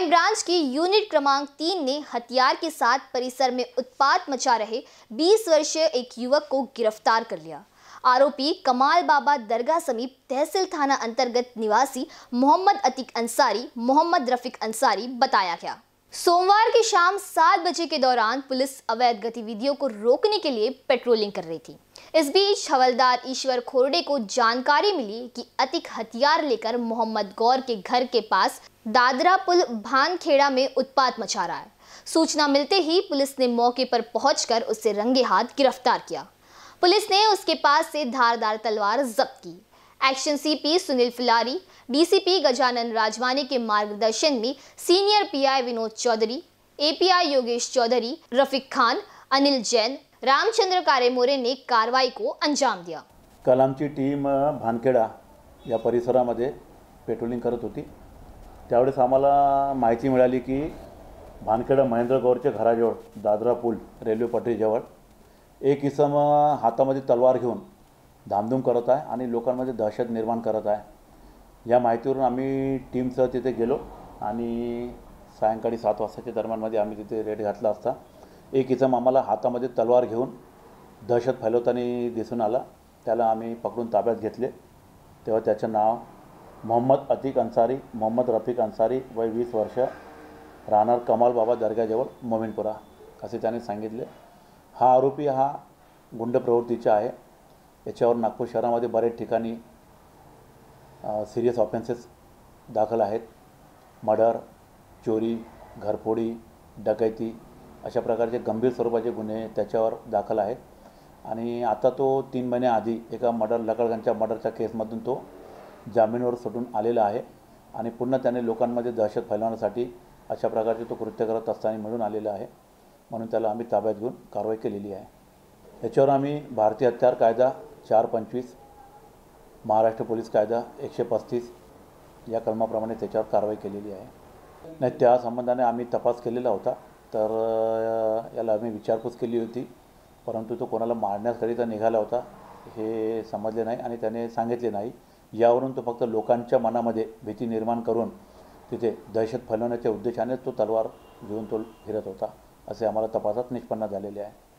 crime branch की unit क्रमांक तीन ने हथियार के साथ परिसर में उत्पात मचा रहे 20 वर्षीय एक युवक को गिरफ्तार कर लिया आरोपी कमाल बाबा दरगाह समीप तहसील थाना अंतर्गत निवासी मोहम्मद अतिक अंसारी मोहम्मद रफीक अंसारी बताया गया सोमवार की शाम सात बजे के दौरान पुलिस अवैध गतिविधियों को रोकने के लिए पेट्रोलिंग कर रही थी इस बीच हवलदार ईश्वर खोरडे को जानकारी मिली कि अतिक हथियार लेकर मोहम्मद गौर के घर के पास दादरा पुल भानखेड़ा में उत्पात मचा रहा है सूचना मिलते ही पुलिस ने मौके पर पहुंचकर उसे रंगे हाथ गिरफ्तार किया पुलिस ने उसके पास से धारदार तलवार जब्त की action CP Sunil Philari DCP Gajanan Rajwani के मार्गदर्शन में senior PI Vinod Chaudhary API Yogesh Chaudhary Rafiq Khan Anil Jain Ramchandra Karemore ने कारवाई को अंजाम दिया कलमची टीम भानखेडा या परिसरामध्ये पेट्रोलिंग करत होती त्यावेळेस आम्हाला माहिती मिळाली की भानखेडा महेंद्रगौरच्या घराजवळ दादरा पूल रेल्वे पटरीजवळ एक इसम हातामध्ये तलवार घेऊन धामधूम करत आहे आणि लोकांमध्ये दहशत निर्माण करत आहे या माहितीवरून आम्ही टीमसह तिथे गेलो आणि सायंकाळी सात वाजताच्या दरम्यानमध्ये आम्ही तिथे रेड घातला असता एक इसम आम्हाला हातामध्ये तलवार घेऊन दहशत फैलवताना दिसून आला त्याला आम्ही पकडून ताब्यात घेतले तेव्हा त्याचं नाव मोहम्मद अतिक अन्सारी मोहम्मद रफिक अन्सारी वय वीस वर्ष राहणार कमाल बाबा दर्गाजवळ मोमिनपुरा असे त्याने सांगितले हा आरोपी हा गुंड प्रवृत्तीचा आहे याच्यावर नागपूर शहरामध्ये बरेच ठिकाणी सिरियस ऑफेन्सेस दाखल आहेत मर्डर चोरी घरफोडी डकैती अशा प्रकारचे गंभीर स्वरूपाचे गुन्हे त्याच्यावर दाखल आहेत आणि आता तो तीन महिन्याआधी एका मर्डर लकडगांच्या मर्डरच्या केसमधून तो जामीनवर सुटून आलेला आहे आणि पुन्हा त्याने लोकांमध्ये दहशत फैलावण्यासाठी अशा प्रकारचे तो कृत्य करत असताना मिळून आलेला आहे म्हणून त्याला आम्ही ताब्यात घेऊन कारवाई केलेली आहे याच्यावर आम्ही भारतीय हत्यार कायदा चार पंचवीस महाराष्ट्र पोलीस कायदा एकशे पस्तीस या कलमाप्रमाणे त्याच्यावर कारवाई केलेली आहे नाही त्या संबंधाने आम्ही तपास केलेला होता तर याला आम्ही विचारपूस केली होती परंतु तो कोणाला मारण्याकरिता निघाला होता हे समजले नाही आणि त्याने सांगितले नाही यावरून तो फक्त लोकांच्या मनामध्ये भीती निर्माण करून तिथे दहशत फैलवण्याच्या उद्देशाने तो तलवार घेऊन तो फिरत होता असे आम्हाला तपासात निष्पन्न झालेले आहे